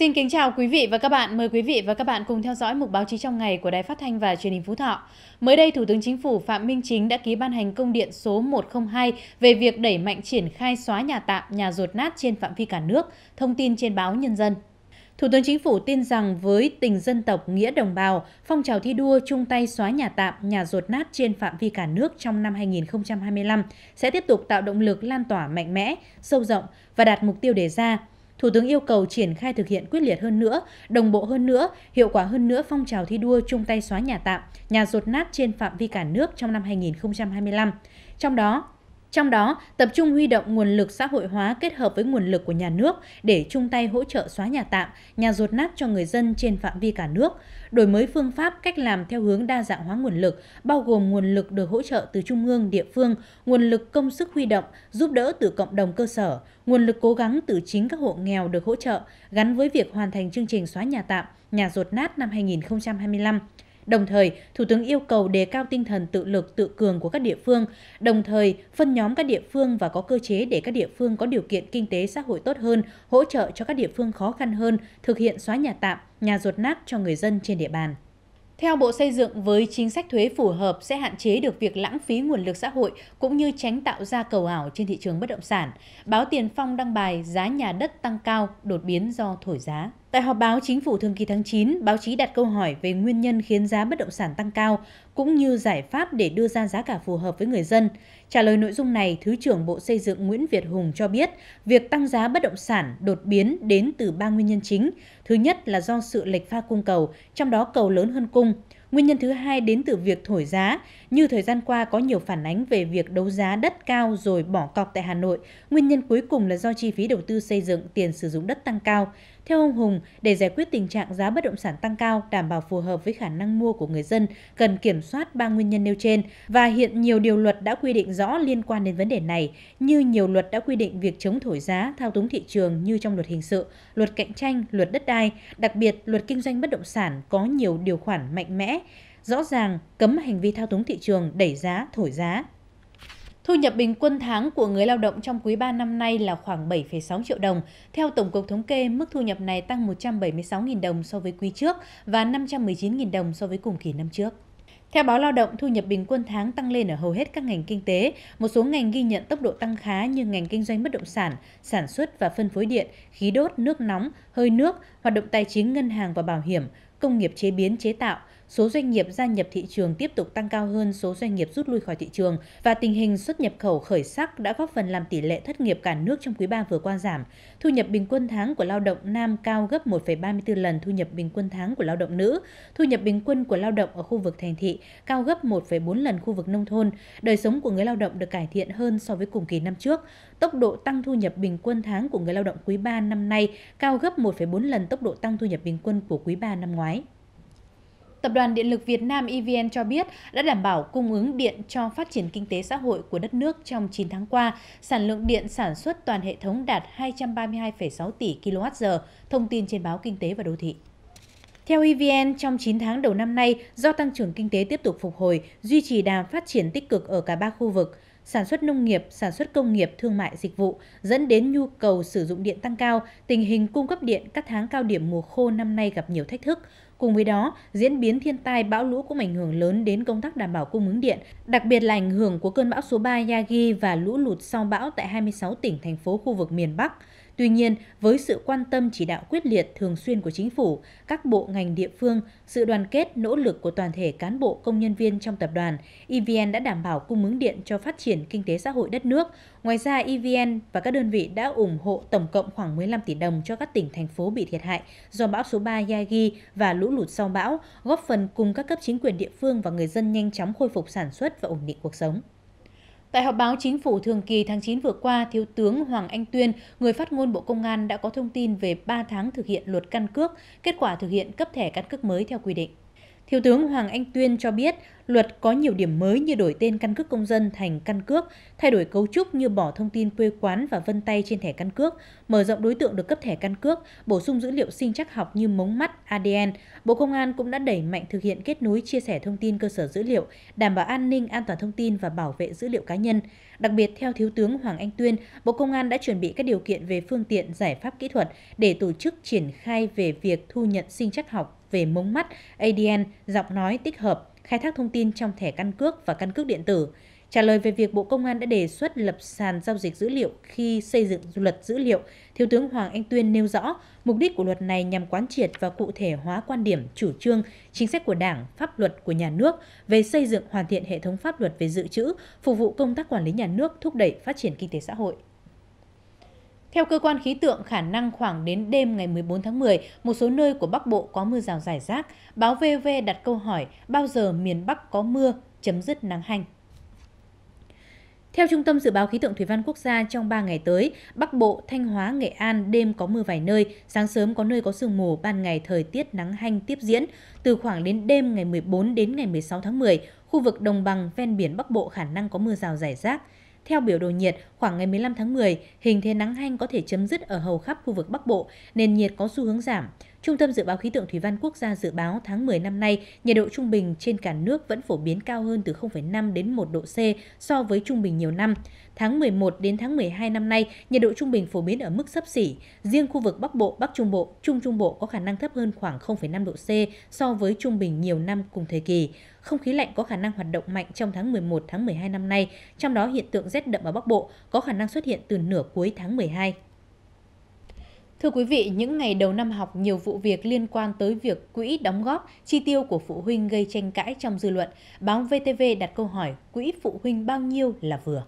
Xin kính chào quý vị và các bạn. Mời quý vị và các bạn cùng theo dõi mục báo chí trong ngày của Đài Phát thanh và Truyền hình Phú Thọ. Mới đây, Thủ tướng Chính phủ Phạm Minh Chính đã ký ban hành công điện số 102 về việc đẩy mạnh triển khai xóa nhà tạm, nhà rột nát trên phạm vi cả nước, thông tin trên báo Nhân dân. Thủ tướng Chính phủ tin rằng với tình dân tộc, nghĩa đồng bào, phong trào thi đua chung tay xóa nhà tạm, nhà rột nát trên phạm vi cả nước trong năm 2025 sẽ tiếp tục tạo động lực lan tỏa mạnh mẽ, sâu rộng và đạt mục tiêu đề ra – Thủ tướng yêu cầu triển khai thực hiện quyết liệt hơn nữa, đồng bộ hơn nữa, hiệu quả hơn nữa phong trào thi đua chung tay xóa nhà tạm, nhà rột nát trên phạm vi cả nước trong năm 2025. Trong đó, trong đó, tập trung huy động nguồn lực xã hội hóa kết hợp với nguồn lực của nhà nước để chung tay hỗ trợ xóa nhà tạm, nhà rột nát cho người dân trên phạm vi cả nước, đổi mới phương pháp cách làm theo hướng đa dạng hóa nguồn lực, bao gồm nguồn lực được hỗ trợ từ trung ương, địa phương, nguồn lực công sức huy động, giúp đỡ từ cộng đồng cơ sở, nguồn lực cố gắng từ chính các hộ nghèo được hỗ trợ, gắn với việc hoàn thành chương trình xóa nhà tạm, nhà rột nát năm 2025 Đồng thời, Thủ tướng yêu cầu đề cao tinh thần tự lực tự cường của các địa phương, đồng thời phân nhóm các địa phương và có cơ chế để các địa phương có điều kiện kinh tế xã hội tốt hơn, hỗ trợ cho các địa phương khó khăn hơn thực hiện xóa nhà tạm, nhà ruột nát cho người dân trên địa bàn. Theo Bộ Xây dựng, với chính sách thuế phù hợp sẽ hạn chế được việc lãng phí nguồn lực xã hội cũng như tránh tạo ra cầu ảo trên thị trường bất động sản. Báo Tiền Phong đăng bài giá nhà đất tăng cao, đột biến do thổi giá. Tại họp báo chính phủ thường kỳ tháng 9, báo chí đặt câu hỏi về nguyên nhân khiến giá bất động sản tăng cao cũng như giải pháp để đưa ra giá cả phù hợp với người dân. Trả lời nội dung này, Thứ trưởng Bộ Xây dựng Nguyễn Việt Hùng cho biết, việc tăng giá bất động sản đột biến đến từ ba nguyên nhân chính. Thứ nhất là do sự lệch pha cung cầu, trong đó cầu lớn hơn cung. Nguyên nhân thứ hai đến từ việc thổi giá, như thời gian qua có nhiều phản ánh về việc đấu giá đất cao rồi bỏ cọc tại Hà Nội. Nguyên nhân cuối cùng là do chi phí đầu tư xây dựng, tiền sử dụng đất tăng cao. Theo ông Hùng, để giải quyết tình trạng giá bất động sản tăng cao đảm bảo phù hợp với khả năng mua của người dân, cần kiểm soát ba nguyên nhân nêu trên và hiện nhiều điều luật đã quy định rõ liên quan đến vấn đề này, như nhiều luật đã quy định việc chống thổi giá, thao túng thị trường như trong luật hình sự, luật cạnh tranh, luật đất đai, đặc biệt luật kinh doanh bất động sản có nhiều điều khoản mạnh mẽ rõ ràng cấm hành vi thao túng thị trường đẩy giá, thổi giá. Thu nhập bình quân tháng của người lao động trong quý 3 năm nay là khoảng 7,6 triệu đồng. Theo Tổng cục Thống kê, mức thu nhập này tăng 176.000 đồng so với quý trước và 519.000 đồng so với cùng kỳ năm trước. Theo báo lao động, thu nhập bình quân tháng tăng lên ở hầu hết các ngành kinh tế. Một số ngành ghi nhận tốc độ tăng khá như ngành kinh doanh bất động sản, sản xuất và phân phối điện, khí đốt, nước nóng, hơi nước, hoạt động tài chính, ngân hàng và bảo hiểm, công nghiệp chế biến chế tạo, số doanh nghiệp gia nhập thị trường tiếp tục tăng cao hơn số doanh nghiệp rút lui khỏi thị trường và tình hình xuất nhập khẩu khởi sắc đã góp phần làm tỷ lệ thất nghiệp cả nước trong quý 3 vừa qua giảm. Thu nhập bình quân tháng của lao động nam cao gấp 1,34 lần thu nhập bình quân tháng của lao động nữ. Thu nhập bình quân của lao động ở khu vực thành thị cao gấp 1,4 lần khu vực nông thôn. Đời sống của người lao động được cải thiện hơn so với cùng kỳ năm trước tốc độ tăng thu nhập bình quân tháng của người lao động quý 3 năm nay cao gấp 1,4 lần tốc độ tăng thu nhập bình quân của quý 3 năm ngoái. Tập đoàn Điện lực Việt Nam EVN cho biết đã đảm bảo cung ứng điện cho phát triển kinh tế xã hội của đất nước trong 9 tháng qua. Sản lượng điện sản xuất toàn hệ thống đạt 232,6 tỷ kWh, thông tin trên báo Kinh tế và Đô thị. Theo EVN, trong 9 tháng đầu năm nay, do tăng trưởng kinh tế tiếp tục phục hồi, duy trì đà phát triển tích cực ở cả ba khu vực – sản xuất nông nghiệp, sản xuất công nghiệp, thương mại, dịch vụ, dẫn đến nhu cầu sử dụng điện tăng cao, tình hình cung cấp điện các tháng cao điểm mùa khô năm nay gặp nhiều thách thức. Cùng với đó, diễn biến thiên tai bão lũ cũng ảnh hưởng lớn đến công tác đảm bảo cung ứng điện, đặc biệt là ảnh hưởng của cơn bão số 3 Yagi và lũ lụt sau bão tại 26 tỉnh thành phố khu vực miền Bắc. Tuy nhiên, với sự quan tâm chỉ đạo quyết liệt thường xuyên của chính phủ, các bộ ngành địa phương, sự đoàn kết nỗ lực của toàn thể cán bộ công nhân viên trong tập đoàn, EVN đã đảm bảo cung ứng điện cho phát triển kinh tế xã hội đất nước. Ngoài ra, EVN và các đơn vị đã ủng hộ tổng cộng khoảng 15 tỷ đồng cho các tỉnh thành phố bị thiệt hại do bão số 3 Yagi và lũ lụt sau bão, góp phần cùng các cấp chính quyền địa phương và người dân nhanh chóng khôi phục sản xuất và ổn định cuộc sống. Tại họp báo chính phủ thường kỳ tháng 9 vừa qua, Thiếu tướng Hoàng Anh Tuyên, người phát ngôn Bộ Công an đã có thông tin về 3 tháng thực hiện luật căn cước, kết quả thực hiện cấp thẻ căn cước mới theo quy định. Thiếu tướng Hoàng Anh Tuyên cho biết, luật có nhiều điểm mới như đổi tên căn cước công dân thành căn cước, thay đổi cấu trúc như bỏ thông tin quê quán và vân tay trên thẻ căn cước, mở rộng đối tượng được cấp thẻ căn cước, bổ sung dữ liệu sinh trắc học như mống mắt, ADN. Bộ Công an cũng đã đẩy mạnh thực hiện kết nối chia sẻ thông tin cơ sở dữ liệu, đảm bảo an ninh an toàn thông tin và bảo vệ dữ liệu cá nhân. Đặc biệt theo thiếu tướng Hoàng Anh Tuyên, Bộ Công an đã chuẩn bị các điều kiện về phương tiện, giải pháp kỹ thuật để tổ chức triển khai về việc thu nhận sinh trắc học về mống mắt, ADN, giọng nói tích hợp, khai thác thông tin trong thẻ căn cước và căn cước điện tử. Trả lời về việc Bộ Công an đã đề xuất lập sàn giao dịch dữ liệu khi xây dựng luật dữ liệu, Thiếu tướng Hoàng Anh Tuyên nêu rõ mục đích của luật này nhằm quán triệt và cụ thể hóa quan điểm, chủ trương, chính sách của Đảng, pháp luật của nhà nước về xây dựng hoàn thiện hệ thống pháp luật về dự trữ, phục vụ công tác quản lý nhà nước, thúc đẩy phát triển kinh tế xã hội. Theo cơ quan khí tượng, khả năng khoảng đến đêm ngày 14 tháng 10, một số nơi của Bắc Bộ có mưa rào rải rác. Báo VV đặt câu hỏi bao giờ miền Bắc có mưa, chấm dứt nắng hanh. Theo Trung tâm Dự báo Khí tượng Thủy văn Quốc gia, trong 3 ngày tới, Bắc Bộ, Thanh Hóa, Nghệ An đêm có mưa vài nơi, sáng sớm có nơi có sương mù, ban ngày thời tiết nắng hanh tiếp diễn. Từ khoảng đến đêm ngày 14 đến ngày 16 tháng 10, khu vực đồng bằng ven biển Bắc Bộ khả năng có mưa rào rải rác. Theo biểu đồ nhiệt, khoảng ngày 15 tháng 10, hình thế nắng hanh có thể chấm dứt ở hầu khắp khu vực Bắc Bộ, nền nhiệt có xu hướng giảm. Trung tâm Dự báo Khí tượng Thủy văn Quốc gia dự báo tháng 10 năm nay, nhiệt độ trung bình trên cả nước vẫn phổ biến cao hơn từ 0,5 đến 1 độ C so với trung bình nhiều năm. Tháng 11 đến tháng 12 năm nay, nhiệt độ trung bình phổ biến ở mức sấp xỉ. Riêng khu vực Bắc Bộ, Bắc Trung Bộ, Trung Trung Bộ có khả năng thấp hơn khoảng 0,5 độ C so với trung bình nhiều năm cùng thời kỳ. Không khí lạnh có khả năng hoạt động mạnh trong tháng 11, tháng 12 năm nay, trong đó hiện tượng rét đậm ở Bắc Bộ có khả năng xuất hiện từ nửa cuối tháng 12. Thưa quý vị, những ngày đầu năm học, nhiều vụ việc liên quan tới việc quỹ đóng góp, chi tiêu của phụ huynh gây tranh cãi trong dư luận. Báo VTV đặt câu hỏi quỹ phụ huynh bao nhiêu là vừa?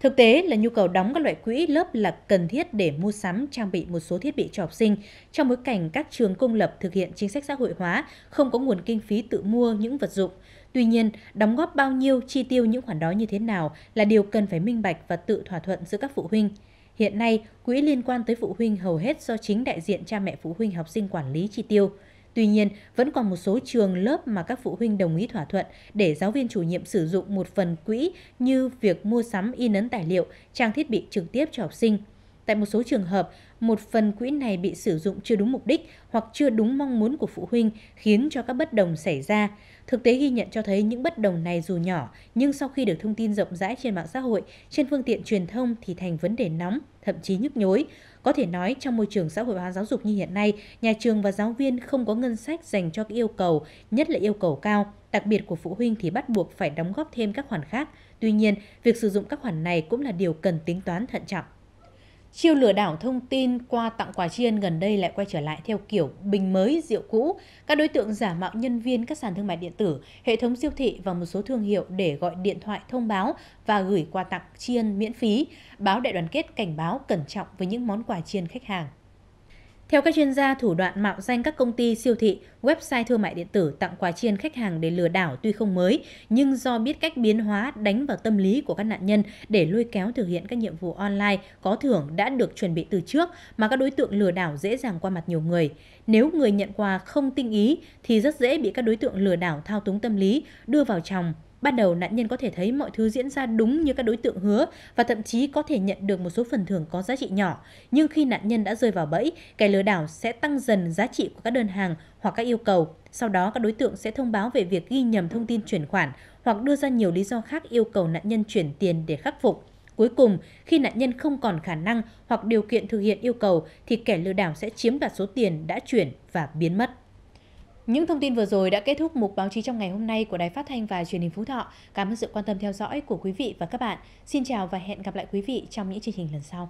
Thực tế là nhu cầu đóng các loại quỹ lớp là cần thiết để mua sắm trang bị một số thiết bị cho học sinh trong bối cảnh các trường công lập thực hiện chính sách xã hội hóa, không có nguồn kinh phí tự mua những vật dụng. Tuy nhiên, đóng góp bao nhiêu, chi tiêu những khoản đó như thế nào là điều cần phải minh bạch và tự thỏa thuận giữa các phụ huynh. Hiện nay, quỹ liên quan tới phụ huynh hầu hết do chính đại diện cha mẹ phụ huynh học sinh quản lý chi tiêu. Tuy nhiên, vẫn còn một số trường lớp mà các phụ huynh đồng ý thỏa thuận để giáo viên chủ nhiệm sử dụng một phần quỹ như việc mua sắm in ấn tài liệu, trang thiết bị trực tiếp cho học sinh – Tại một số trường hợp, một phần quỹ này bị sử dụng chưa đúng mục đích hoặc chưa đúng mong muốn của phụ huynh, khiến cho các bất đồng xảy ra. Thực tế ghi nhận cho thấy những bất đồng này dù nhỏ, nhưng sau khi được thông tin rộng rãi trên mạng xã hội, trên phương tiện truyền thông thì thành vấn đề nóng, thậm chí nhức nhối. Có thể nói trong môi trường xã hội hóa giáo dục như hiện nay, nhà trường và giáo viên không có ngân sách dành cho các yêu cầu, nhất là yêu cầu cao, đặc biệt của phụ huynh thì bắt buộc phải đóng góp thêm các khoản khác. Tuy nhiên, việc sử dụng các khoản này cũng là điều cần tính toán thận trọng. Chiêu lừa đảo thông tin qua tặng quà chiên gần đây lại quay trở lại theo kiểu bình mới rượu cũ. Các đối tượng giả mạo nhân viên các sàn thương mại điện tử, hệ thống siêu thị và một số thương hiệu để gọi điện thoại thông báo và gửi quà tặng chiên miễn phí. Báo Đại đoàn kết cảnh báo cẩn trọng với những món quà chiên khách hàng. Theo các chuyên gia, thủ đoạn mạo danh các công ty siêu thị, website thương mại điện tử tặng quà chiên khách hàng để lừa đảo tuy không mới, nhưng do biết cách biến hóa đánh vào tâm lý của các nạn nhân để lôi kéo thực hiện các nhiệm vụ online có thưởng đã được chuẩn bị từ trước mà các đối tượng lừa đảo dễ dàng qua mặt nhiều người. Nếu người nhận quà không tinh ý thì rất dễ bị các đối tượng lừa đảo thao túng tâm lý, đưa vào chồng Ban đầu nạn nhân có thể thấy mọi thứ diễn ra đúng như các đối tượng hứa và thậm chí có thể nhận được một số phần thưởng có giá trị nhỏ. Nhưng khi nạn nhân đã rơi vào bẫy, kẻ lừa đảo sẽ tăng dần giá trị của các đơn hàng hoặc các yêu cầu. Sau đó các đối tượng sẽ thông báo về việc ghi nhầm thông tin chuyển khoản hoặc đưa ra nhiều lý do khác yêu cầu nạn nhân chuyển tiền để khắc phục. Cuối cùng, khi nạn nhân không còn khả năng hoặc điều kiện thực hiện yêu cầu thì kẻ lừa đảo sẽ chiếm đoạt số tiền đã chuyển và biến mất. Những thông tin vừa rồi đã kết thúc mục báo chí trong ngày hôm nay của Đài Phát thanh và Truyền hình Phú Thọ. Cảm ơn sự quan tâm theo dõi của quý vị và các bạn. Xin chào và hẹn gặp lại quý vị trong những chương trình lần sau.